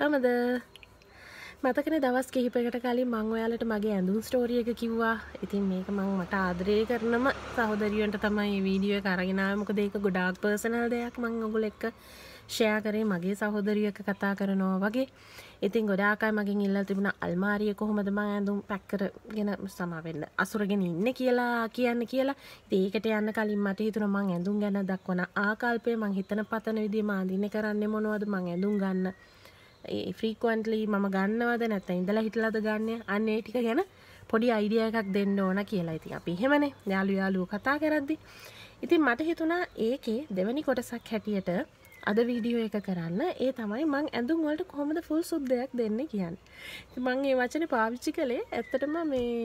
ගමද මතකන දවස් කිහිපකට කලින් මං ඔයාලට මගේ ඇඳුම් ස්ටෝරිය එක කිව්වා ඉතින් මේක මං මට ආදරය කරනම සහෝදරියන්ට තමයි වීඩියෝ කරගෙනාමක දෙක ගොඩාක් පර්සනල් දෙයක් මං ඔගුල එක්ක ෂයා කරේ මගේ සහෝදරියක කතා කරනවා වගේ ඉතින් ගොඩාකායි මගින් ඉල්ල තිබුණ අල්මාරිය කොහොමද මං ඇඳුම් පැක්කර ගෙන සමවෙන්න අසුරගෙන ඉන්න කියලා කියන්න කියලා ඒකට යන්න කලින් මට හිතුන මං ඇඳුම් ගැන දක්වන ආකල්පය මං හිතන පතන විදි මාදින කරන්න මොනවද මං ඇඳුම් ගන්න ෆ්‍රීකවන්ටලි මම ගන්නවද නැත්ත ඉඳලා හිටලද ගන්න අන්නේ ටික ගැන පොඩි අයිඩිය එකක් දෙන්න ඕන කියලා ඉතින් අපි හෙමන යාලු යාලුව කතා කරද්දි ඉතින් මට හිතුණා ඒකේ දෙවැනි කොටසක් හැටියට අද වීඩියෝ එක කරන්න ඒ තමයි මං ඇඳුම් වලට කොහොමද ෆුල් සුද්දයක් දෙන්න කියන්න මං ඒ වචනේ පාවිච්චි කළේ ඇත්තටම මේ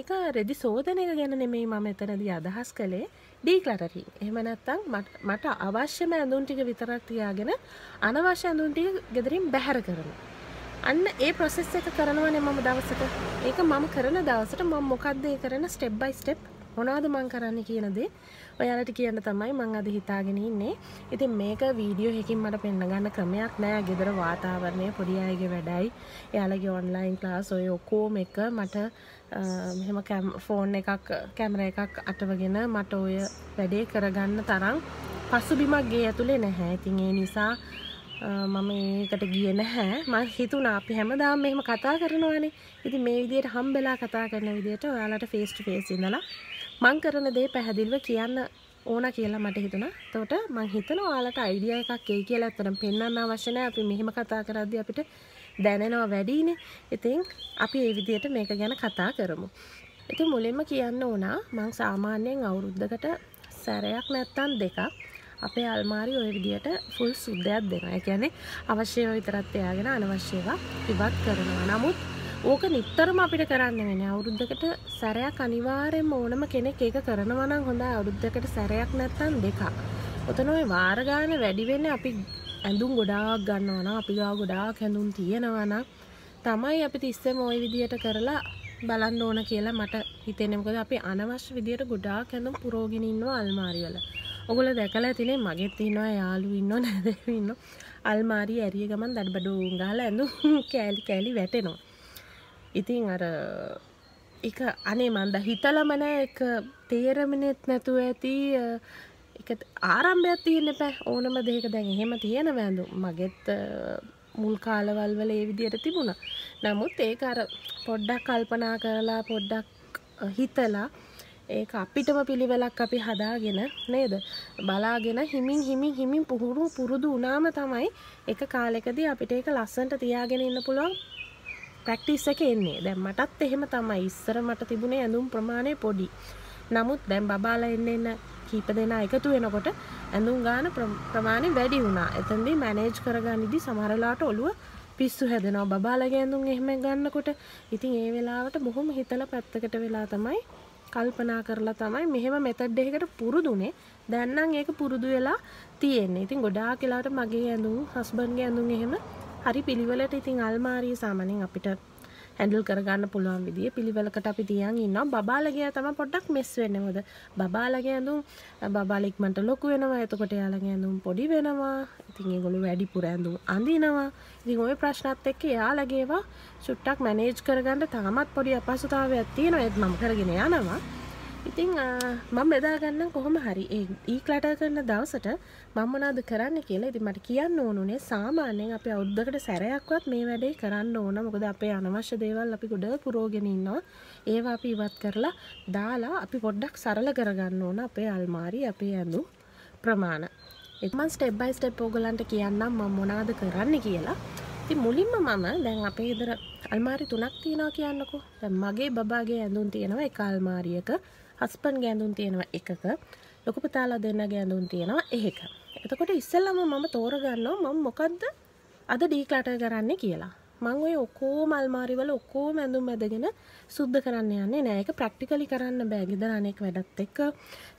ඒක රෙදි සෝදන එක ගැන නෙමෙයි මම එතනදී අදහස් කළේ ඩීක්ලටරින් එහෙම නැත්තම් මට අවශ්‍යම ඇඳුම් ටික විතරක් තියාගෙන අනවශ්‍ය ඇඳුම් ටික ගෙදරින් බැහැර කරනවා. අන්න ඒ ප්‍රොසෙස් එක කරනවනේ මම දවසට. ඒක මම කරන දවසට මම මොකද්ද ඒ කරන ස්ටෙප් බයි ස්ටෙප් මොනවද මං කරන්න කියන දේ ඔයාලට කියන්න තමයි මං අද හිතාගෙන ඉන්නේ. ඉතින් මේක වීඩියෝ එකකින් මට පෙන්න ගන්න ක්‍රමයක් නෑ. ගෙදර වාතාවරණය පොඩි අයගේ වැඩයි. එයාලගේ ඔන්ලයින් ක්ලාස් ඔය ඔක්කොම එක මට මෙහෙම ෆෝන් එකක් කැමර එකක් අටවගෙන මට ඔය වැඩේ කරගන්න තරම් පසුබිමක් ගේ ඇතුලේ නැහැ. ඉතින් ඒ නිසා මම ඒකට ගිය නැහැ මං හිතුනා අපි හැමදාම මෙහෙම කතා කරනවානේ ඉතින් මේ විදිහට හම්බෙලා කතා කරන විදිහට ඔයාලට ෆේස් ටු ෆේස් ඉඳලා මං කරන දේ පැහැදිලිව කියන්න ඕන කියලා මට හිතුණා. එතකොට මං හිතනවා ඔයාලට අයිඩියා එකක් එයි කියලා අතරම් පෙන්වන්න අවශ්‍ය නැහැ. අපි මෙහෙම කතා කරද්දී අපිට දැනෙනවා වැඩිනේ. ඉතින් අපි ඒ විදිහට මේක ගැන කතා කරමු. ඉතින් මුලින්ම කියන්න ඕනා මං සාමාන්‍යයෙන් අවුරුද්දකට සැරයක් නැත්තම් දෙකක් අපේ අල්මාරි ওই විදිහට ෆුල් සුද්ධයක් දෙනවා. ඒ කියන්නේ අවශ්‍යව විතරක් තියාගෙන අනවශ්‍යවා ඉවත් කරනවා. නමුත් ඕක නිතරම අපිට කරන්න වෙන්නේ අවුරුද්දකට සැරයක් අනිවාර්යෙන්ම ඕනම කෙනෙක් ඒක කරනවා නම් හොඳයි අවුරුද්දකට සැරයක් නැත්නම් දෙකක්. ඔතන ওই වාර ගාන වැඩි වෙන්නේ අපි ඇඳුම් ගොඩාක් ගන්නවන අපි ගා ගොඩාක් හැඳුම් තියෙනවන තමයි අපි තිස්සෙම ওই විදියට කරලා බලන්න ඕන කියලා මට හිතෙන්නේ මොකද අපි අනවශ්‍ය විදියට ගොඩාක් ඇඳුම් පුරෝගෙන ඉන්නවා අල්මාරිය වල. ඔයගොල්ලෝ දැකලා තිනේ මගෙත් ඉන්නවා යාළුවෝ ඉන්නවා නැදේව ඉන්නවා. අල්මාරිය ඇරිය ගමන් දඩබඩෝන් ගහලා ඇඳුම් කෑලි කෑලි වැටෙනවා. ඉතින් අර ඒක අනේ මන්ද හිතලම නෑ ඒක තේරෙමනෙත් නැතුව ඇති එක ආරම්භයක් තියෙන්න එපා ඕනම දෙයක දැන් එහෙම තියෙන වැඳුම් මගෙත් මුල් කාලවල් වල ඒ විදිහට තිබුණා. නමුත් ඒක අර පොඩ්ඩක් කල්පනා කරලා පොඩ්ඩක් හිතලා ඒක අපිටම පිළිවෙලක් අපි හදාගෙන නේද බලාගෙන හිමින් හිමින් හිමින් පුහුණු පුරුදු වුණාම තමයි එක කාලෙකදී අපිට ඒක ලස්සනට තියාගෙන ඉන්න පුළුවන් ප්‍රැක්ටිස් එක එන්නේ. දැන් මටත් එහෙම තමයි. ඉස්සර මට තිබුණේ ඇඳුම් ප්‍රමාණය පොඩි. නමුත් දැන් බබාලා එන්න එන්න කීප දෙනා එකතු වෙනකොට ඇඳුම් ගාන ප්‍රමාණය වැඩි වුණා. එතනදී මැනේජ් කරගනිද්දි සමහරලාට ඔළුව පිස්සු හැදෙනවා. බබාලගේ ඇඳුම් එහෙම ගන්නකොට ඉතින් ඒ වෙලාවට බොහොම හිතලා පැත්තකට වෙලා තමයි කල්පනා කරලා තමයි මෙහෙම මෙතඩ් එකකට පුරුදුනේ. දැන් නම් ඒක පුරුදු වෙලා තියෙන්නේ. ඉතින් ගොඩාක් වෙලාවට මගේ ඇඳුම්, හස්බන්ඩ්ගේ ඇඳුම් එහෙම හරි පිළිවෙලට ඉතින් අල්මාරිය සාමාන්‍යයෙන් අපිට හැන්ඩල් කරගන්න පුළුවන් විදිහ පිළිවෙලකට අපි තියන් ඉන්නවා බබාලගේ තම පොඩ්ඩක් මෙස් වෙන්නේ මොකද බබාලගේ ඇඳුම් බබාලා ඉක්මනට ලොකු වෙනවා එතකොට එයාලගේ ඇඳුම් පොඩි වෙනවා ඉතින් ඒගොල්ලෝ වැඩිපුර ඇඳුම් අඳිනවා ඉතින් ওই ප්‍රශ්නත් එක්ක එයාලගේවා සුට්ටක් මැනේජ් කරගන්න තාමත් පොඩි අපහසුතාවයක් තියෙනවා ඒත් මම කරගෙන යනවා ඉතිං මම බෙදාගන්න කොහොම හරි ඒ ඒ කලට කරන දවසට මංමනාද කරන්න කියලා ඉති මට කියන්න ඕනුනේ සාමාන්‍යයෙන් අප අවුද්ධකට සැරයක්වත් මේ වැඩේ කරන්න ඕන මොකද අපේ අනවශ්‍ය දේවල් අපි ගොඩ පුරෝගෙනන්නවා ඒවා අපි ඉවත් කරලා දාලා අපි පොඩ්ඩක් සරල කරගන්න ඕන අපේ අල්මාරි අපේ ඇඳු ප්‍රමාණ එමන් ස්ටෙබ්බයි ස්ටෙප් ඕගලන්ට කියන්නම් ම මොනාද කරන්න කියලා ති මුලින්ම මම දැන් අපේ ඉදර අල්මාරි තුනක් තියෙනවා කියන්නකෝ දැන් මගේ බබාගේ ඇඳුම් තියෙනවා එක අල්මාරියක හස්පන් ගෑඳුම් තියෙනවා එකක ලොකු පුතාලා දෙන්න ගෑඳුම් තියෙනවා එහෙක. එතකොට ඉස්සෙල්ලම මම තෝරගන්නවා මම මොකද්ද අද ඩීක්ලටර් කරන්නේ කියලා. මං ඔය ඔක්කොම අල්මාරිවල ඔක්කොම ඇඳුම් ඇඳගෙන සුද්ධ කරන්න යන්නේ නෑ. ඒක ප්‍රැක්ටිකලි කරන්න බෑ. ගෙදර අනෙක් වැඩත් එක්ක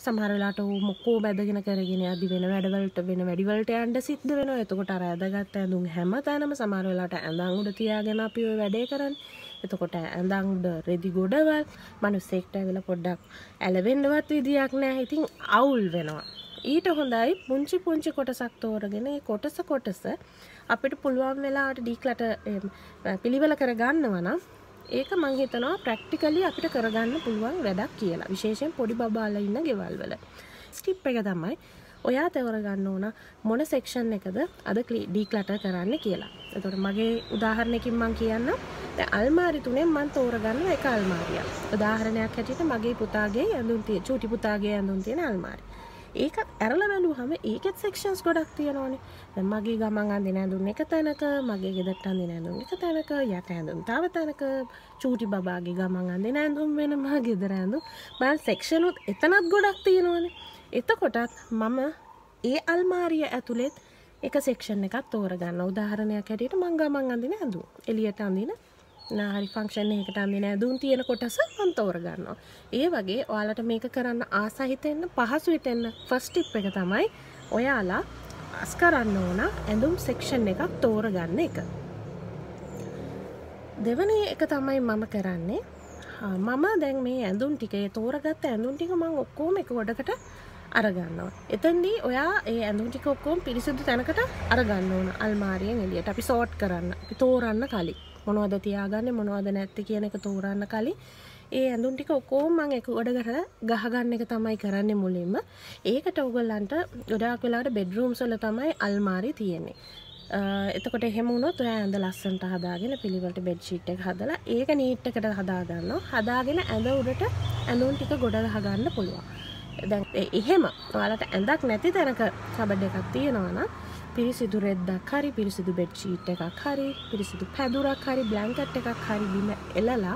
සමහර වෙලාවට මොකෝ බැඳගෙන කරගෙන යදි වෙන වැඩවලට වෙන වැඩිවලට යන්න සිද්ධ වෙනවා. එතකොට අර ඇඳගත් ඇඳුම් හැමතැනම සමහර වෙලාවට ඇඳන් උඩ තියාගෙන අපි ওই වැඩේ කරන්නේ. එතකොට ඇඳංඩ රෙදි ගොඩවල් මනුස්සෙක්ට වෙල පොඩ්ඩක් ඇලවෙන්නවත් විදියක් නෑ ඉතින් අවුල් වෙනවා ඊට හොඳයි පුංචි පුංචි කොටසක් තෝරගෙන කොටස කොටස අපිට පුළුවන් වෙලාට ඩීක්ලට පිළිවෙල කරගන්නවනම් ඒක මංහිතනවා ප්‍රක්ටිකලි අපිට කරගන්න පුළුවන් වැඩක් කියලා විශේෂෙන් පොඩි බාල ඉන්න ගෙවල් වල ස්ටිප් එක තමයි ඔයා තවරගන්න ඕන මොන සෙක්ෂන් එකද අද ඩීක්ලට කරන්න කියලා එතොට මගේ උදාහරණයකින් මං කියන්න අල්මාරි තුනෙන් මන් තෝරගන්න එක අල්මාරියක් උදාහරණයක් හැටියට මගේ පුතාගේ ඇඳුම් තිය චුටි පුතාගේ ඇඳුම් තියෙන අල්මාරි ඒකත් ඇරල වැලුහම ඒකත් සෙක්ෂන්ස් ගොඩක් තියෙනවානේ දැන් මගේ ගමන් අඳින ඇඳුම් එක තැනක මගේ ගෙදරට අඳින ඇඳුම් එක තැනක යට ඇඳුම් තව තැනක චූටි බබාගේ ගමන් අඳින ඇඳුම් වෙනම ගෙදර ඇඳුම් බන් සෙක්ෂනුත් එතනත් ගොඩක් තියෙනවානේ එතකොටත් මම ඒ අල්මාරිය ඇතුළෙත් එක සෙක්ෂන් එකක් තෝරගන්න උදාහරණයක් හැටියට මං ගමන් අඳින ඇඳුම් එළියට අඳින හරි ෆංක්ෂන් එකට මේ නැදුම් තියෙන කොටස මම තෝරගන්නවා. ඒ වගේ ඔයාලට මේක කරන්න ආසහිත එන්න පහසු හිතෙන්න ෆස්ට් ටිප් එක තමයි ඔයාලා අස් කරන්න ඕන ඇඳුම් සෙක්ෂන් එකක් තෝරගන්න එක. දෙවනි එක තමයි මම කරන්නේ. මම දැන් මේ ඇඳුම් ටිකේ තෝරගත්ත ඇඳුම් ටික මම ඔක්කොම එක ගොඩකට අරගන්නවා. එතෙන්දී ඔයා ඒ ඇඳුම් ටික ඔක්කොම පිරිසිදු තැනකට අරගන්න ඕන. අල්මාරියෙන් එළියට අපි සෝට් කරන්න, අපි තෝරන්න කලින්. මොනවද තියාගන්න මොනවද නැත්ති කියන එක තෝරන්න කලින් ඒ ඇඳුම් ටික ඔකෝම මම එක උඩ කරලා ගහගන්න එක තමයි කරන්නේ මුලින්ම. ඒකට ඔයගොල්ලන්ට ගොඩාක් වෙලාවට බෙඩ්රූම්ස් වල තමයි අල්මාරි තියෙන්නේ. එතකොට එහෙම වුණොත් ඔයා ඇඳ ලස්සනට හදාගෙන පිළිවෙලට බෙඩ් ෂීට් එක හදලා ඒක නීට් එකට හදා ගන්නවා. හදාගෙන ඇඳ උඩට ඇඳුම් ටික ගොඩ ගහ ගන්න පුළුවන්. දැන් එහෙම ඔයාලට ඇඳක් නැති තැනක කබඩ් එකක් තියෙනවා නම් පිරිසිදු රෙද්දක් හරි පිරිසිදු බෙඩ්ෂීට් එකක් හරි පිරිසිදු පැදුරක් හරි බ්ලැංකට් එකක් හරි බිම එලලා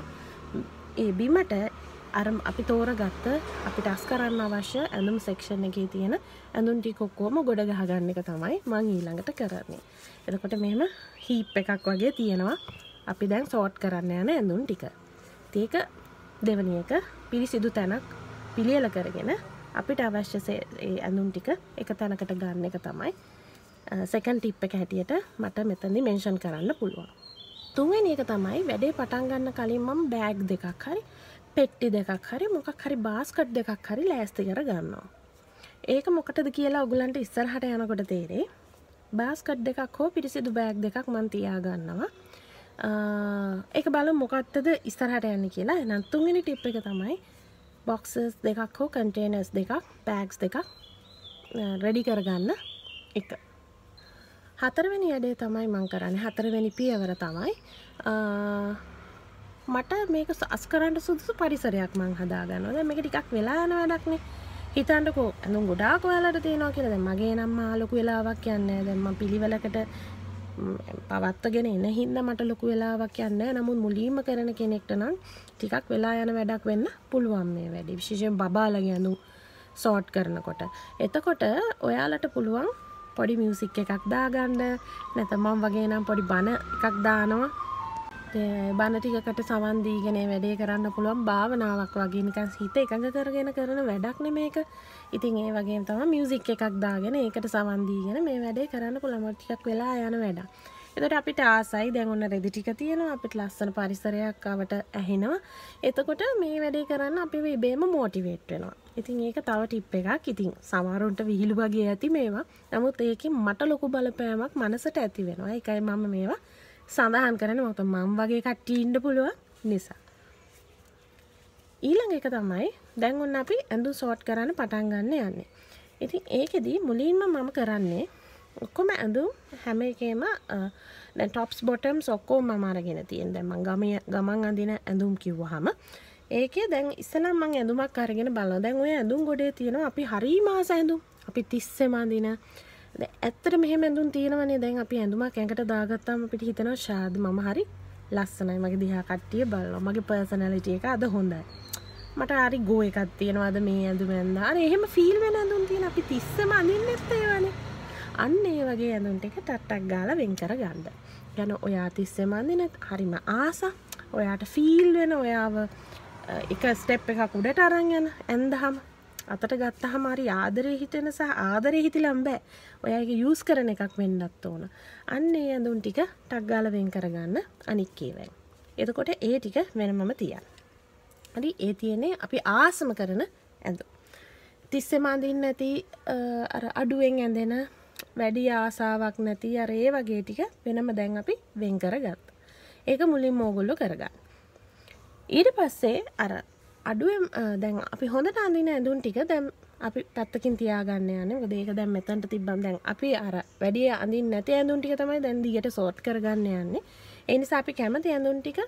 ඒ බිමට අරම් අපි තෝර ගත්ත අපිට අස් කරන්න අවශ්‍ය ඇඳුම් සෙක්ෂණ එකේ තියෙන ඇඳුන් ටිකොක්කෝම ගොඩ ගහගන්න එක තමයි මං ඊළඟට කරන්නේ එතකොට මෙම හීප් එකක් වගේ තියෙනවා අපි දැන් සෝට් කරන්න යන ඇඳුන් ටික තියක දෙවනි එක පිරිසිදු තැනක් පිළියල කරගෙන අපිට අවශ්‍ය ඇඳුම් ටික එක තැනකට ගන්න එක තමයි සෙකන් ටිප් එක හැටියට මට මෙතනදි මෙන්ෂන් කරන්න පුළුවන්. තුන්වෙනි එක තමයි වැඩේ පටන් ගන්න කලින් මම බෑග් දෙකක් හරි පෙට්ටි දෙකක් හරි මොකක් හරි බාස්කට් දෙකක් හරි ලෑස්ති කර ගන්නවා. ඒක මොකටද කියලා ඔගලන්ට ඉස්සරහට යනකොට තේරේ. බාස්කට් දෙකක් හෝ පිරිසිදු බෑග් දෙකක් මන් තියා ගන්නවා. ඒක බලමු මොකක්ද ඉස්සරහට යන්නේ කියලා. එහෙනම් තුන්වෙනි ටිප් එක තමයි බොක්සස් දෙකක් හෝ කන්ටේනර්ස් දෙකක්, බෑග්ස් දෙකක් රෙඩි කරගන්න එක. හතරවෙනි වැඩේ තමයි මං කරන්නේ හතරවෙනි පියවර තමයි මට මේක සස් කරන්න සුදුසු පරිසරයක් මං හදාගන්නවා. දැන් මේක ටිකක් වෙලා යන වැඩක්නේ. හිතන්නකෝ ඇඳුම් ගොඩාක් ඔයාලට තියෙනවා කියලා. දැන් මගේ නම් මා ලොකු වෙලාවක් යන්නේ නැහැ. දැන් මම පිළිවෙලකට පවත්වගෙන එන හින්දා මට ලොකු වෙලාවක් යන්නේ නමුත් මුලින්ම කරන කෙනෙක්ට නම් ටිකක් වෙලා යන වැඩක් වෙන්න පුළුවන් මේ වැඩේ. විශේෂයෙන් බබාලගේ ඇඳුම් සෝට් කරනකොට. එතකොට ඔයාලට පුළුවන් පොඩි මියසික් එකක් දාගන්න නැතමම් වගේ නම් පොඩි බණ එකක් දානවා බණ ටිකකට සමන් දීගෙන වැඩේ කරන්න පුළුවන් භාවනාවක් වගේ නිකන් හිත එකඟ කරගෙන කරන වැඩක් මේක ඉතින් ඒ වගේ තමයි මියසික් එකක් දාගෙන ඒකට සමන් දීගෙන මේ වැඩේ කරන්න පුළුවන් ටිකක් වෙලා යන වැඩක් එතකොට අපිට ආසයි දැන් ඔන්න රෙදි ටික තියෙනවා අපිට ලස්සන පරිසරයක් ආවට ඇහෙනවා. එතකොට මේ වැඩේ කරන්න අපි ඉබේම මොටිවේට් වෙනවා. ඉතින් ඒක තව ටිප් එකක්. ඉතින් සමහරුන්ට විහිළු වගේ ඇති මේවා. නමුත් ඒකෙන් මට ලොකු බලපෑමක් මනසට ඇති වෙනවා. ඒකයි මම මේවා සඳහන් කරන්නේ. මොකද මම වගේ කට්ටිය ඉන්න පුළුවන් නිසා. ඊළඟ එක තමයි දැන් ඔන්න අපි ඇඳුම් සෝට් කරන්න පටන් ගන්න යන්නේ. ඉතින් ඒකෙදී මුලින්ම මම කරන්නේ ඔක්කොම ඇඳුම් හැම එකේම දැන් ටොප්ස් බොටම්ස් ඔක්කෝම මම අරගෙන තියෙන දැන් මම ගමේ ගමන් අඳින ඇඳුම් කිව්වහම ඒකේ දැන් ඉස්සෙල්ලා මම ඇඳුමක් අරගෙන බලනවා දැන් ওই ඇඳුම් ගොඩේ තියෙනවා අපි හරි මාස ඇඳුම් අපි 30ෙම අඳින දැන් ඇත්තට මෙහෙම ඇඳුම් තියෙනවනේ දැන් අපි ඇඳුමක් ඇඟට දාගත්තාම අපිට හිතෙනවා ශාද මම හරි ලස්සනයි මගේ දිහා කට්ටිය බලනවා මගේ පර්සනැලිටි එක අද හොඳයි මට හරි ගෝ එකක් තියෙනවාද මේ ඇඳුම ඇඳා අර එහෙම ෆීල් වෙන ඇඳුම් තියෙන අපි 30ෙම අඳින්නෙත් ඒවනේ අන්න ඒ වගේ ඇඳුන්ට එක තට්ටක් ගාල වෙන්කර ගන්ඩ. ගැන ඔයා තිස්සේ මන්දින හරිම ආස ඔයාට ෆිල් වෙන ඔයාව එක ස්ටෙප් එකක් උඩට අරංගන ඇන්දහම් අතට ගත්ත හමරි ආදරය හිටෙන සහ ආදරය හිතිලම් බෑ ඔයගේ යස් කරන එකක් වෙන්නත් ඕන අන්න ඒ ඇඳුන් ටික ටක්ගාලවෙන් කරගන්න අනික්කේවයි. එතකොට ඒ ටික වෙනමම තියන්. හරි ඒ තියනේ අපි ආසම කරන ඇඳු. තිස්සෙමාඳන්න ඇති අඩුවෙන් ඇඳෙන වැඩි ආසාවක් නැති අර ඒ වගේ ටික වෙනම දැන් අපි වෙන් කරගත්. ඒක මුලින්ම ඕගොල්ලෝ කරගන්න. ඊට පස්සේ අර අඩුවෙන් දැන් අපි හොඳට අඳින ඇඳුම් ටික දැන් අපි පැත්තකින් තියාගන්න යන්නේ. මොකද ඒක දැන් මෙතනට තිබ්බම දැන් අපි අර වැඩි අඳින්න නැති ඇඳුම් ටික තමයි දැන් දිගට සෝට් කරගන්න යන්නේ. ඒ නිසා අපි කැමති ඇඳුම් ටික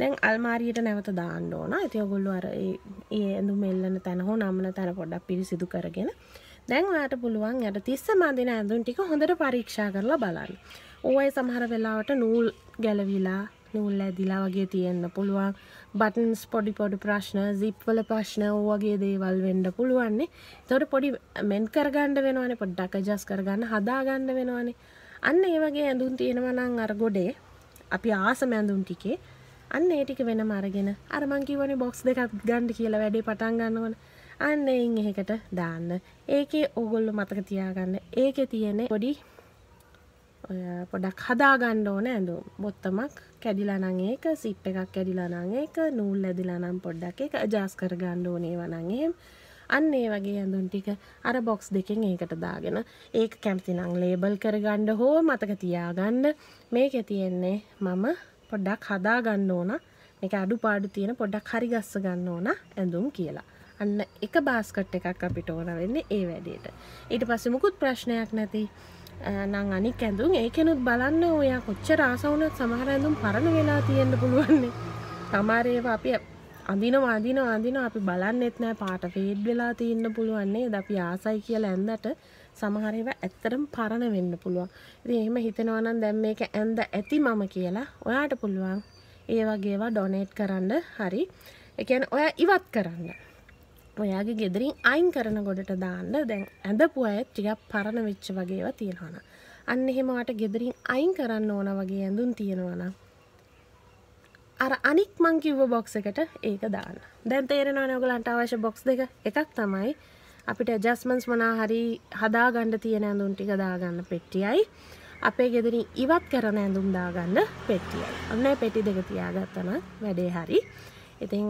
දැන් අල්මාරියට නැවත දාන්න ඕන. ඉතින් ඔයගොල්ලෝ අර ඒ ඇඳුම් එල්ලන තැන හෝ නම්න තැන පොඩ්ඩක් පිරිසිදු කරගෙන දැන් ඔයාට පුළුවන් යට තිස්ස මදින ඇඳුම් ටික හොඳට පරීක්ෂා කරලා බලන්න. ඕයේ සමහර වෙලාවට නූල් ගැලවිලා නූල් ඇදිලා වගේ තියෙන්න පුළුවන් බටන්ස් පොඩි පොඩි ප්‍රශ්න සිප්වල ප්‍රශ්න වගේ දේවල් වෙන්ඩ පුළුවන්නේ තොට පොඩි මෙන් කරගණ්ඩ වෙනවාන පොඩ්ඩක් ජස් කරගන්න හදාගණ්ඩ වෙනවානේ අන්න ඒ වගේ ඇඳුම් තියෙනවනං අර ගොඩේ අපි ආස මැඳුම් ටිකේ අන්න ඒටික වෙන මරගෙන අරමංකිවනි බොක්ස් දෙකක් ගණ්ඩ කියලා වැඩේ පටන් ගන්නවන අන්න එයින් එහෙකට දාන්න ඒකේ ඕගොල්ලො මතක තියාගන්න ඒකෙ තියෙන පොඩි පොඩක් හදාගන්න ඕන ඇඳුම් බොත්තමක් කැඩිලනං ඒක සිට් එකක් කැඩිලනං ඒක නූල් ඇදිලනම් පොඩ්ඩක් එක ජාස් කරගන්න ඕනේ වනං එහෙම අන්න ඒ වගේ ඇඳුම් ටික අර බොක්ස් දෙකෙන් ඒකට දාගෙන ඒක කැමතිනම් ලේබල් කරගන්න හෝ මතක තියාගන්න මේකේ තියෙන්නේ මම පොඩ්ඩක් හදාගන්න ඕන මේක අඩුපාඩු තියෙන පොඩ්ඩක් හරි ගස්ස ගන්න ඕන ඇඳුම් කියලා අන්න එක බාස්කට් එකක් අපිට ඕන වෙන්නේ ඒ වැඩේට ඊට පස්සේ මුකුත් ප්‍රශ්නයක් නැති නම් අනික් ඇඳුම් ඒකෙනුත් බලන්න ඔයා කොච්චර ආසවුනත් සමහර ඇඳුම් පරණ වෙලා තියෙන්න පුළුවන්නේ තමාරේවා අපි අඳිනවා අඳිනවා අඳිනවා අපි බලන්නෙත් නෑ පාට ෆේඩ් වෙලා තියෙන්න පුළුවන්නේ ද අපි ආසයි කියලා ඇඳට සමහර ඒවා ඇත්තටම පරණ වෙන්න පුළුවන්. ඉතින් එහෙම හිතනවා නම් දැන් මේක ඇඳ ඇති මම කියලා ඔයාට පුළුවන් ඒ වගේ ඒවා ඩොනේට් කරන්න හරි. ඒ කියන්නේ ඔයා ඉවත් කරන්න. ඔයාගේ ගෙදරින් අයින් කරන ගොඩට දාන්න දැන් ඇඳපු අය ටිකක් පරණ වෙච්ච වගේව තියෙනවන. අන්න එහෙම වට ගෙදරින් අයින් කරන්න ඕන වගේ ඇඳුම් තියෙනවන. අර අනික් මං කිව්ව බොක්ස් එකට ඒක දාන්න. දැන් තේරෙනවනේ ඔයගලන්ට අවශ්‍ය බොක්ස් දෙක. එකක් තමයි අපිට ඇඩ්ජස්ට්මන්ට්ස් මොනා හරි හදාගන්න තියෙන ඇඳුම් ටික දාගන්න පෙට්ටියයි. අපේ ගෙදරින් ඉවත් කරන ඇඳුම් දාගන්න පෙට්ටියයි. ඔන්න පෙටි දෙක තියාගත්තම වැඩේ හරි. ඉතින්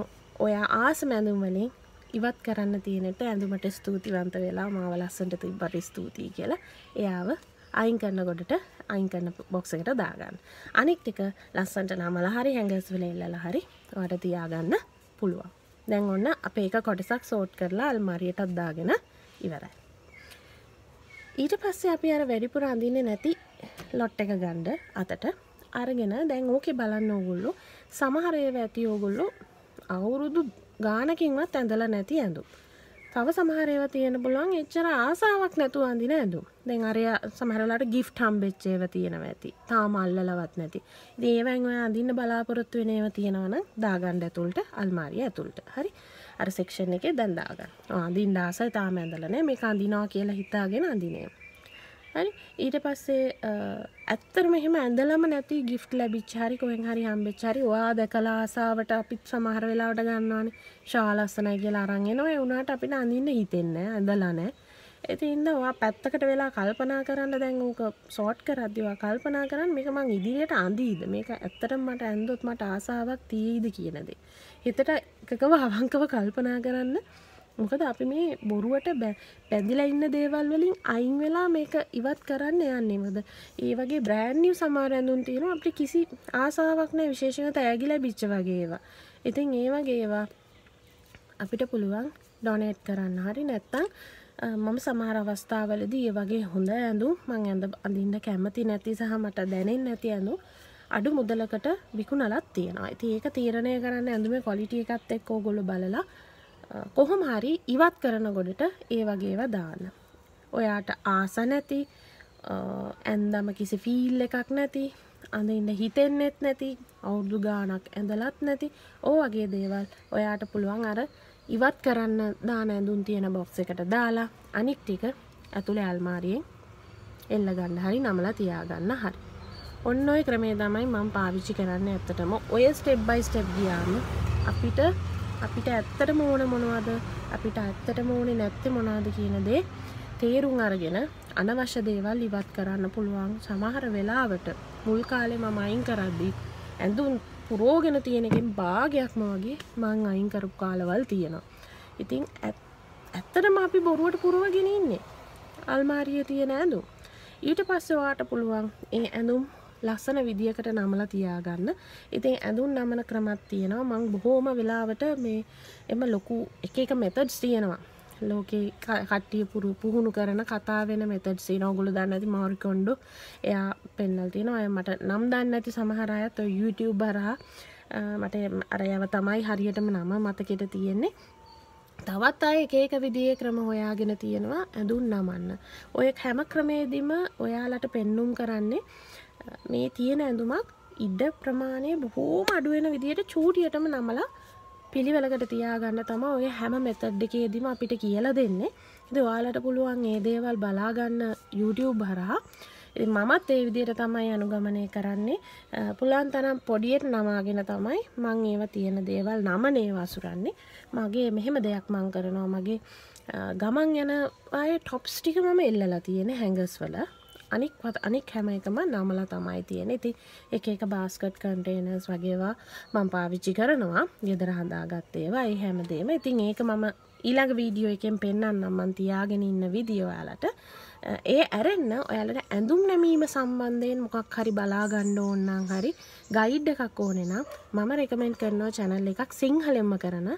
ඔයා ආස මැඳුම් වලින් ඉවත් කරන්න තියෙනට ඇඳුමට ස්තුතිවන්ත වෙලා මාව ලස්සන්ට තිබ්බට ස්තුතියි කියලා එයාව අයින් කරන ගොඩට අයින් කරන බොක්ස එකට දාගන්න. අනෙක් ටික ලස්සන්ට නමලා හරි හැඟස් වෙලා ඉල්ලලා හරි ඔයාට තියාගන්න පුළුවන්. දැන් ඔන්න අපේ එක කොටසක් සෝට් කරලා අල්මාරියටත් දාගෙන ඉවරයි. ඊට පස්සේ අපි අර වැඩිපුර අඳින්නේ නැති ලොට් එක ගන්න අතට අරගෙන දැන් ඕකේ බලන්න ඕගොල්ලෝ සමහර ඒවා ඇති ඕගොල්ලෝ අවුරුදු ගානකින්වත් ඇඳලා නැති ඇඳුම්. තව සමහරව තියෙන පුළුවන් එච්චර ආසාවක් නැතුව අඳින ඇඳුම්. දැන් අර සමහරලාට gift හම්බෙච්ච ඒවා තියෙනවා ඇති. තාම අල්ලලවත් නැති. ඉතින් ඒවෙන් ඔය අඳින්න බලාපොරොත්තු වෙන ඒවා තියෙනවනම් දාගන්න ඇතුළට අල්මාරිය ඇතුළට. හරි. අර සෙක්ෂන් එකේ දැන් දාගන්න. ඔව් අඳින්න ආසයි තාම ඇඳලා නැහැ. මේක අඳිනවා කියලා හිතාගෙන අඳිනේ. හරි ඊට පස්සේ ඇත්තර මෙහෙම ඇඳලම නැති ගිෆ්ට ලැබිච් හරි කොහෙන් හරි හම්බෙච්ච හරි ඔයා දැකලා ආසාවට අපිත් සමහර වෙලාවට ගන්නවානේ ශාල ලස්සනයි කියලා අරන් එනවා ඒ වුණාට අපිට අඳින්න හිතෙන්නේ නැහැ ඇඳලා නැහැ ඉතින්ද වා පැත්තකට වෙලා කල්පනා කරන්න දැන් ඕක සෝට් කරද්දිවා කල්පනා කරන්න මේක මං ඉදිරියට අඳීද මේක ඇත්තටම මට ඇන්දොත් මට ආසාවක් තියෙයිද කියනදේ. හිතට එකකව අවංකව කල්පනා කරන්න මොකද අපි මේ බොරුවට පැදිලා ඉන්න දේවල් වලින් අයින් වෙලා මේක ඉවත් කරන්න යන්නේ මොකද ඒ වගේ බ්‍රෑන්ඩ් නිව් සමහර ඇඳුම් තියෙනවා අපිට කිසි ආසාවක් නැහැ විශේෂයෙන්ම තෑගිලා බිච්ච වගේ ඒවා. ඉතින් ඒ වගේ ඒවා අපිට පුළුවන් ඩොනේට් කරන්න. හරි නැත්තම් මම සමහර අවස්ථාවලදී ඒ වගේ හොඳ ඇඳුම් මං ඇඳ අඳින්න කැමති නැති සහ මට දැනෙන්නේ නැති ඇඳුම් අඩු මුදලකට විකුණලත් තියෙනවා. ඉතින් ඒක තීරණය කරන්න ඇඳුමේ ක්වොලිටි එකත් එක්ක ඕගොල්ලෝ බලලා කොහොම හරි ඉවත් කරන ගොඩට ඒ වගේව දාන්න. ඔයාට ආස නැති ඇන්දම කිසි ෆීල් එකක් නැති අඳඉන්න හිතෙන්නෙත් නැති අවුදු ගානක් ඇඳලත් නැති ඕ වගේ දේවල් ඔයාට පුළුවන් අර ඉවත් කරන්න දාන ඇඳුම් තියෙන බොක්ස එකට දාලා අනික් ටික ඇතුළේ ඇල්මාරියෙන් එල්ල ගන්න හරි නමලා තියාගන්න හරි ඔන්න ඔය ක්‍රමේ තමයි මම පාවිච්චි කරන්න ඇත්තටම ඔය ස්ටෙප් බයි ස්ටෙප් ගියාම අපිට අපිට ඇත්තටම ඕන මොනවද අපිට ඇත්තටම ඕනේ නැත්තේ මොනවද කියන දේ තේරුම් අරගෙන අනවශ්‍ය දේවල් ඉවත් කරන්න පුළුවන් සමහර වෙලාවට මුල් කාලේ මම අයින් කරද්දී ඇඳුම් පුරෝගෙන තියෙන එකෙන් භාගයක්ම වගේ මං අයින් කරපු කාලවල් තියෙනවා. ඉතින් ඇත්තටම අපි බොරුවට පුරවගෙන ඉන්නේ. අල්මාරියේ තියෙන ඇඳුම්. ඊට පස්සේ ඔයාට පුළුවන් ඒ ඇඳුම් ලස්සන විදියකට නමලා තියාගන්න. ඉතින් ඇඳුම් නමන ක්‍රමත් තියෙනවා. මම බොහොම වෙලාවට මේ එම ලොකු එක එක මෙතඩ්ස් තියෙනවා. ලෝකේ කට්ටිය පුරු පුහුණු කරන කතා වෙන මෙතඩ් සේන ඔගොල්ලෝ දන්න ඇති මෝරි කොණ්ඩු එයා පෙන්වලා තිනවා අය මට නම් දන්න ඇති සමහර අයත් ඔය YouTube හරහා මට අර යව තමයි හරියටම නම මතකෙට තියෙන්නේ තවත් අය එක එක විදිහේ ක්‍රම හොයාගෙන තියෙනවා ඇඳුම් නමන්න ඔය හැම ක්‍රමේදීම ඔයාලට පෙන්눔 කරන්නේ මේ තියෙන ඇඳුමක් ඉඩ ප්‍රමාණය බොහෝම අඩුවෙන විදියට චූටියටම නමලා පිළිවෙලකට තියාගන්න තම ඔය හැම මෙතඩ් එකේදීම අපිට කියලා දෙන්නේ. ඉතින් ඔයාලට පුළුවන් මේ දේවල් බලා ගන්න YouTube හරහා. ඉතින් මමත් ඒ විදියට තමයි අනුගමනය කරන්නේ. පුළුවන් තරම් පොඩියට නමාගෙන තමයි මම ඒව තියෙන දේවල් නමනේ වසුරන්නේ. මගේ මෙහෙම දෙයක් මම කරනවා මගේ ගමන් යන අය ටොප්ස් ටික මම එල්ලලා තියෙන හැඟස් වල. අනික්වත් අනික් හැම එකම නමල තමයි තියෙන ඉති එක එක බාස්කට් කන්ටේනස් වගේවා මං පාවිච්චි කරනවා ගෙදර හදාගත්තේවා ඒ හැමදේම ඉතින් ඒක මම ඊළඟ වීඩියෝ එකෙන් පෙන්න්නම් මන් තියාගෙන ඉන්න විදියෝයාලට ඒ ඇරෙන්න ඔයාලට ඇඳුම් නැමීම සම්බන්ධයෙන් මොකක් හරි බලාගණ්ඩ ඕන්නම් හරි ගයිඩ් එකක් ඕනෙනම් මම රෙකමෙන්ට් කරනවා චැනල් එකක් සිංහලෙම්ම කරන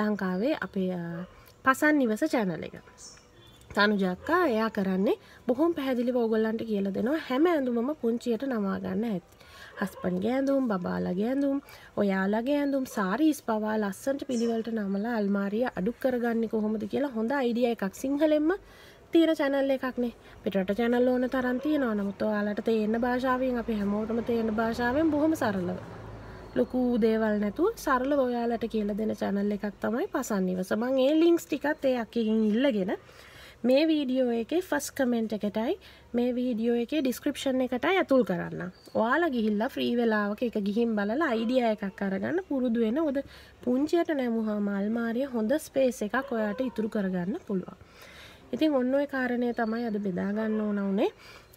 ලංකාවේ අපේ පසන් නිවස චැනල එක තනුජක්කා එයා කරන්නේ බොහොම පැහැදිලිව ඕගොල්ලන්ට කියලා දෙනවා හැම ඇඳුමම පුංචියට නවා ගන්න ඇති. හස්බන්ඩ්ගේ ඇඳුම්, බබාලගේ ඇඳුම්, ඔයාලගේ ඇඳුම් සාරීස් පවා ලස්සනට පිළිවෙලට නමලා අල්මාරිය අඩු කරගන්නේ කොහොමද කියලා හොඳ අයිඩියා එකක් සිංහලෙන්ම තියෙන channel එකක්නේ. පිටරට channel ඕන තරම් තියෙනවා. නමුත් ඔයාලට තේරෙන භාෂාවෙන් අපි හැමෝටම තේරෙන භාෂාවෙන් බොහොම සරලව ලොකු දේවල් නැතුව සරල ඔයාලට කියල දෙන චැනල් එකක් තමයි පසන්නිවස මං ඒ ලිංක්ස් ටිකත් ඒ අකින් ඉල්ලගෙන මේ වීඩියෝ එකේ ෆස් කමෙන්ට් එකටයි මේ වීඩියෝ එකේ ඩිස්ක්‍රිප්ෂන් එකටයි ඇතුල් කරන්න. ඔයාලා ගිහිල්ලා ෆ්‍රී වෙලාවක එක ගිහින් බලලා අයිඩියා එකක් අරගන්න පුරුදු වෙන උද පුංචියට නැමුවාම අල්මාරිය හොඳ ස්පේස් එකක් ඔයාට ඉතුරු කරගන්න පුළුවන්. ඉතින් ඔන්න ඔය කාරණය තමයි අද බෙදාගන්න ඕන උනේ.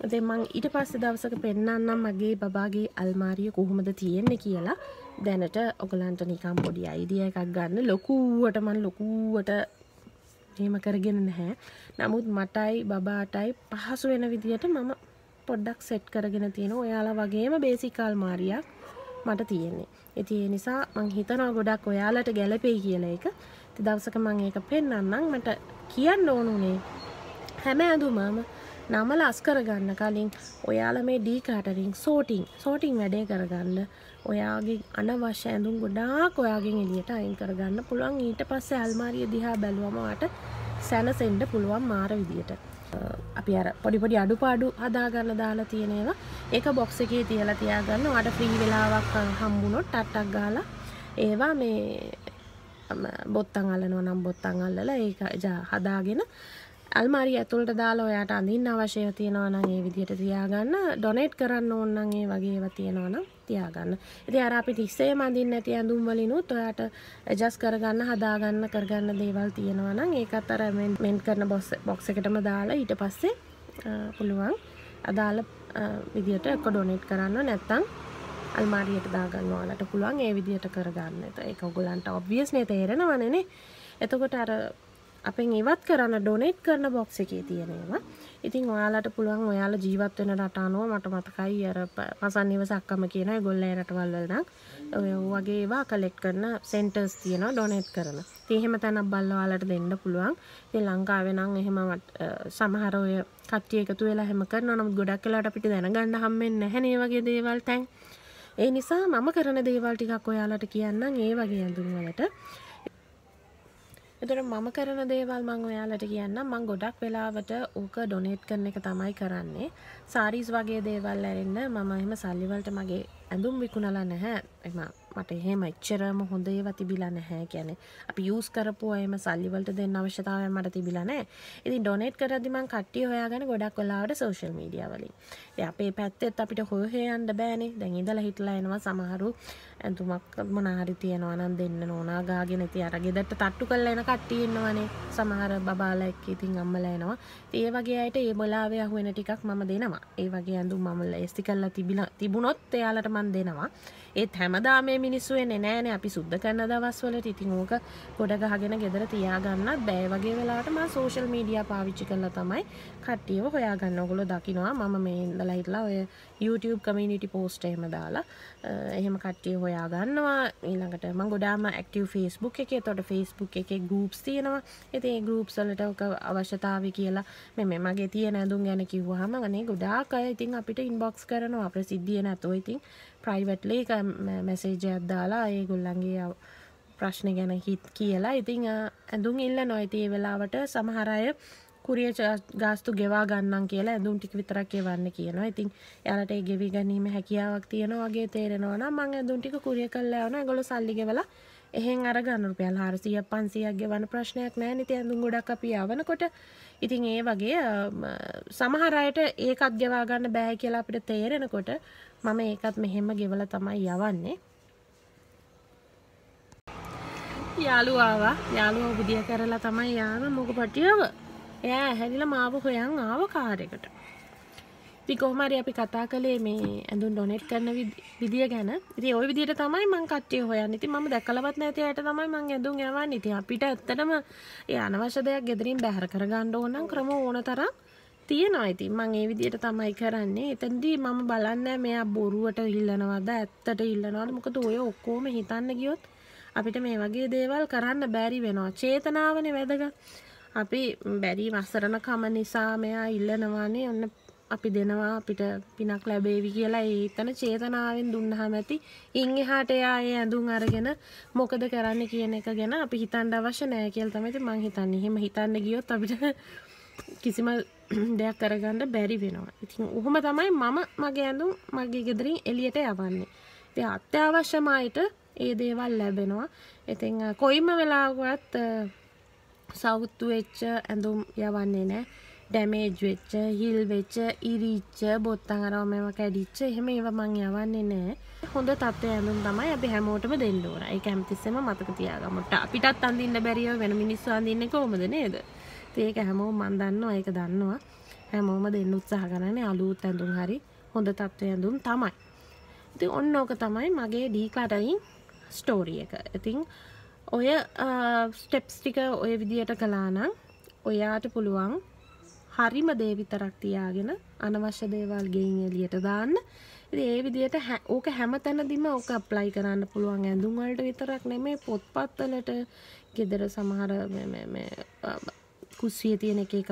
ඉතින් මං ඊට පස්සේ දවසක පෙන්නන්නම් මගේ බබාගේ අල්මාරිය කොහොමද තියෙන්නේ කියලා. දැනට ඔයගලන්ට නිකන් පොඩි අයිඩියා එකක් ගන්න ලොකුවට මං ලොකුවට එහෙම කරගෙන නැහැ. නමුත් මටයි බබාටයි පහසු වෙන විදිහට මම පොඩ්ඩක් සෙට් කරගෙන තියෙනවා. ඔයාලා වගේම බේසික් අල්මාරියක් මට තියෙන්නේ. ඉතින් ඒ නිසා මං හිතනවා ගොඩක් ඔයාලට ගැළපෙයි කියලා ඒක. ඉතින් දවසක මං ඒක පෙන්වන්නම්. මට කියන්න ඕනුනේ හැම ඇඳුමම නම ලස් කරගන්න කලින් ඔයාල මේ ඩීකාටරින් සෝටිං සෝටිං වැඩේ කරගන්න ඔයාගේ අනවශ්‍ය ඇඳුම් ගොඩාක් ඔයාගෙන් එලියට අයින් කරගන්න පුළුවන් ඊට පස්සේ අල්මාරිය දිහා බැලුවමට සැනසෙන්ඩ පුළුවන් මාර විදියට අපි අර පොඩිපොඩි අඩු පාඩු හදාගන්න දාලා තියෙනවා ඒක බොක්ස එකේ තියලා තියාගන්න අට ෆ්‍රී වෙලාවක් හම්බුණොත් ටට්ටක් ගාලා ඒවා මේ බොත්තන් අල්ලනවා නම් බොත්තන් අල්ලලා ඒක හදාගෙන අල්මාරි ඇතුළට දාලා ඔයාට අඳින්න අවශ්‍යව තියෙනවා නම් ඒ විදිහට තියාගන්න ඩොනේට් කරන්න ඕන නම් ඒ වගේ ඒවා තියෙනවා නම් තියාගන්න. ඉතින් අර අපි තිස්සේම අඳින්න නැති ඇඳුම් වලිනුත් ඔයාට ඇඩ්ජස්ට් කරගන්න හදාගන්න කරගන්න දේවල් තියෙනවා නම් ඒකත් අර මෙන්ට් කරන බොක්ස් එකටම දාලා ඊට පස්සේ පුළුවන් අදාළ විදියට එක ඩොනේට් කරන්න නැත්නම් අල්මාරියට දාගන්න ඔයාලට පුළුවන් ඒ විදියට කරගන්න. ඒක ඔයගොල්ලන්ට ඔබ්වියස්නේ තේරෙනවනේ. එතකොට අර අපෙන් ඉවත් කරන්න ඩොනේට් කරන බොක්ස එකේ තියෙනවා ඉතින් ඔයාලට පුළුවන් ඔයාල ජීවත් වෙන රටානුව මට මතකයි අර පසන්නිව සක්කම කියන ගොල්ලේ රටවල් වල නම් ඔය වගේ ඒවා කලෙක්ට් කරන සෙන්ටර්ස් තියෙනවා ඩොනේට් කරන. ඉතින් එහෙම තැනක් බලලා ඔයාලට දෙන්න පුළුවන්. ඉතින් ලංකාවේ නම් එහෙම සමහර ඔය කට්ටිය එකතු වෙලා එහෙම කරනවා. නමුත් ගොඩක් වෙලාවට අපිට දැනගන්න හම්බෙන්නේ නැහැ නේ වගේ දේවල් තැන්. ඒ නිසා මම කරන දේවල් ටිකක් ඔයාලට කියන්නම් ඒ වගේ ඇඳුම් වලට. එතොට මම කරන දේවල් මං ඔයාලට කියන්න මං ගොඩක් වෙලාවට ඕක ඩොනේට් කරන එක තමයි කරන්නේ සාරීස් වගේ දේවල් ඇරෙන්න්න මම එම සල්ලිවලට මගේ ඇඳුම් විකුණලා නැහැ එම මට එහෙම එච්චරම හොඳ ඒවා තිබිලා නැහැ කියන්නේ අපි යූස් කරපු අයම සල්ලි වලට දෙන්න අවශ්‍යතාවය මට තිබිලා නැහැ. ඉතින් ඩොනේට් කරද්දි මං කට්ටිය හොයාගෙන ගොඩක් වෙලාවට සෝෂල් මීඩියා වලින්. ඉතින් අපේ පැත්තෙත් අපිට හොයන්න බෑනේ. දැන් ඉඳලා හිටලා එනවා සමහරු ඇඳුමක් මොනාහරි තියෙනවා නම් දෙන්න නෝනා ගාගෙන ඉතින් අර ගෙදරට තට්ටු කරලා එන කට්ටිය ඉන්නවනේ. සමහර බබාලා එක්ක ඉතින් අම්මලා එනවා. ඉතින් ඒ වගේ අයට ඒ බලාවේ අහුවෙන ටිකක් මම දෙනවා. ඒ වගේ ඇඳුම් මම ලෑස්ති කරලා තිබිලා තිබුණොත් එයාලට මන් දෙනවා. ඒත් හැමදා මේ මිනිස්සු එන්නේ නෑනේ අපි සුද්ධ කරන දවස්වලට ඉතින් ඕක ගොඩ ගහගෙන ගෙදර තියාගන්නත් බෑ වගේ වෙලාවට මම සෝෂල් මීඩියා පාවිච්චි කරලා තමයි කට්ටියව හොයාගන්න. ඔයගොල්ලෝ දකිනවා මම මේ ඉඳලා හිටලා ඔය YouTube කමියනිටි පෝස්ට් එහෙම දාලා එහෙම කට්ටිය හොයා ගන්නවා ඊළඟට මම ගොඩාම ඇක්ටිව් Facebook එකේ එතකොට Facebook එකේ groups තියෙනවා ඉතින් ඒ groups වලට ඔක අවශ්‍යතාවය කියලා මේ මගේ තියෙන ඇඳුම් ගැන කිව්වහම අනේ ගොඩාක් අය ඉතින් අපිට inbox කරනවා ප්‍රසිද්ධිය නැතෝ ඉතින් privately message එකක් දාලා ඒගොල්ලන්ගේ ප්‍රශ්න ගැන හිත් කියලා ඉතිං ඇඳුම් ඉල්ල නොයිතිය වෙලාවට සමහරය කුරිය ගාස්තු ගෙවා ගන්නම් කියලා ඇඳුම් ටික විතරක් ගෙවන්න කියනවා. ඉතින් එයාලට ඒ ගෙවි ගැනීම හැකියාවක් තියෙනවා වගේ තේරෙනවා නම් මම ඇඳුම් ටික කුරිය කරලා යනවා. ඒගොල්ලෝ සල්ලි ගෙවලා එහෙන් අරගන්න රුපියල් 400ක් 500ක් ගෙවන්න ප්‍රශ්නයක් නැහැ නේ. ඉතින් ඇඳුම් ගොඩක් අපි යවනකොට ඉතින් ඒ වගේ සමහර අයට ඒකත් ගෙවා ගන්න බෑ කියලා අපිට තේරෙනකොට මම ඒකත් මෙහෙම ගෙවලා තමයි යවන්නේ. යාළුවාවා යාළුවෝ බුදිය කරලා තමයි යාම මොකපටියව එයා ඇහැරිලා මාව හොයන් ආව කාරයකට ඉතින් කොහොම හරි අපි කතා කළේ මේ ඇඳුම් ඩොනේට් කරන විදිය ගැන. ඉතින් ওই විදියට තමයි මම කට්ටිය හොයන්නේ. ඉතින් මම දැකලවත් නැති ඇයට තමයි මම ඇඳුම් යවන්නේ. ඉතින් අපිට ඇත්තටම ඒ අනවශ්‍ය දෙයක් ගෙදරින් බැහැර කරගන්න ඕන නම් ක්‍රම ඕන තරම් තියෙනවා ඉතින් මං ඒ විදිහට තමයි කරන්නේ. එතෙන්දී මම බලන්නේ මෙයා බොරුවට ඉල්ලනවද ඇත්තට ඉල්ලනවද? මොකද ඔය ඔක්කොම හිතන්න ගියොත් අපිට මේ වගේ දේවල් කරන්න බැරි වෙනවා. චේතනාවනේ වැදගත්. අපි බැරි මසරණ කම නිසා මෙයා ඉල්ලනවානේ ඔන්න අපි දෙනවා අපිට පිනක් ලැබේවි කියලා ඒතන චේතනාවෙන් දුන්නහම ඇති ඉන් එහාට එයා ඒ ඇඳුම් අරගෙන මොකද කරන්න කියන එක ගැන අපි හිතන්න අවශ්‍ය නෑ කියලා තමයි ඉතින් මං හිතන්නේ. එහෙම හිතන්න ගියොත් අපිට කිසිම දෙයක් කරගන්න බැරි වෙනවා. ඉතින් උහුම තමයි මම මගේ ඇඳුම් මගේ ගෙදරින් එළියට යවන්නේ. ඉතින් අත්‍යවශ්‍යමයිට ඒ දේවල් ලැබෙනවා. ඉතින් කොයිම වෙලාවකවත් සෞතු වෙච්ච ඇඳුම් යවන්නේ නෑ ඩැමේජ් වෙච්ච හිල් වෙච්ච ඉරිච්ච බොත්තන් අරව මෙම කැඩිච්ච එහෙම ඒව මං යවන්නේ නෑ හොඳ තත්ත්වය ඇඳුම් තමයි අපි හැමෝටම දෙන්න ඕන ඒ කැමතිස්සෙම මතක තියාගමුට අපිටත් අඳින්න බැරිව වෙන මිනිස්සු අඳින්න කොහොමද නේද ඒක හැමෝම මන් දන්නවා ඒක දන්නවා හැමෝම දෙන්න උත්සාහ කරන්නේ අලුත් ඇඳුම් හරි හොඳ තත්ත්වය ඇඳුම් තමයි ඉතින් ඔන්න ඕක තමයි මගේ ඩීකටරින් ස්ටෝරිය එක ඉතින් ඔය ස්ටෙප්ස් ටික ඔය විදියට කලානම් ඔයාට පුළුවන් හරිම දේ විතරක් තියාගෙන අනවශ්‍ය දේවල් ගෙයින් එළියට දාන්න. ඉතින් ඒ විදියට ඕක හැම තැනදීම ඕක ඇප්ලයි කරන්න පුළුවන් ඇඳුම් වලට විතරක් නෙමෙයි පොත්පත් වලට, ගෙදර සමහර මේ මේ කුස්සිය තියෙන එක එක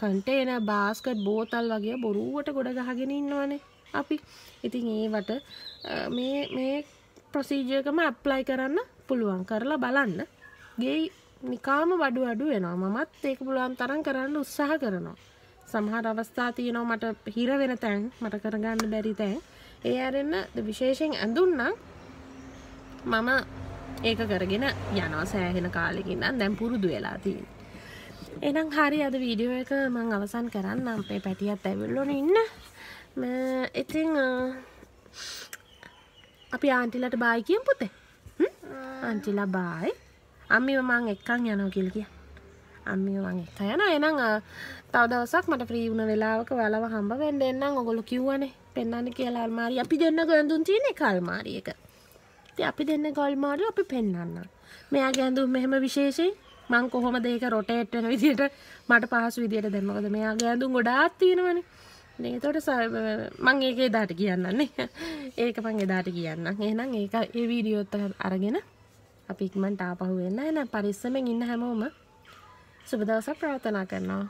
කන්ටේන බාස්කට් බෝතල් වගේ බොරුවට ගොඩ ගහගෙන ඉන්නවනේ අපි ඉතින් ඒවට මේ මේ ප්‍රොසීජයකම ඇප්ලයි කරන්න පුළුවන් කරලා බලන්න ගේ නිකාම වඩු අඩු වෙනවා මමත් ඒක පුළුවන් තරම් කරන්න උත්සාහ කරනවා සමහර අවස්ථා තියෙනවා මට හිර වෙන තැන් මට කරගන්න බැරි තැන් ඒ අරන්න විශේෂයෙන් ඇඳුන්නම් මම ඒක කරගෙන යනවා සෑහෙන කාලෙකින්න දැම් පුරුදු වෙලා තියෙන එනම් හරි අද වීඩියෝ එක මං අවසන් කරන්න අපේ පැටියත් ඇවිල්ලොන ඉන්න ඉතිං අපි ආන්ටිලට බායි කියම් පුතේ අන්ටිලා බායි අම්මිව මං එක්කන් යනවා කියලා කිය. අම්මිව මං එක්ක යනවා. එහෙනම් තව දවසක් මට ෆ්‍රී වුණ වෙලාවක ඔයාලව හම්බ වෙන්න එන්නම්. ඔයගොල්ලෝ කිව්වනේ පෙන්වන්න කියලා අල්මාරිය. අපි දෙන්න ගඳුන් තියෙන එක අල්මාරියක. ඉතින් අපි දෙන්න ගල්මාරිය අපි පෙන්වන්න. මෙයා ගැඳුම් මෙහෙම විශේෂයි. මං කොහොමද ඒක රොටේට් වෙන විදියට මට පහසු විදියට දැම්මකද මෙයා ගැඳුම් ගොඩාක් තියෙනවනේ. නේ තොට මං ඒක එදාට කියන්නන්නේ ඒක මං එදාට කියන්න එහෙනම් ඒක ඒ වීඩියෝත් අරගෙන අපි ඉක්මන්ට ආපහු වෙන්න එන පරිස්සමෙන් ඉන්න හැමෝම සුබදවසක් ප්‍රාර්ථනා කරනවා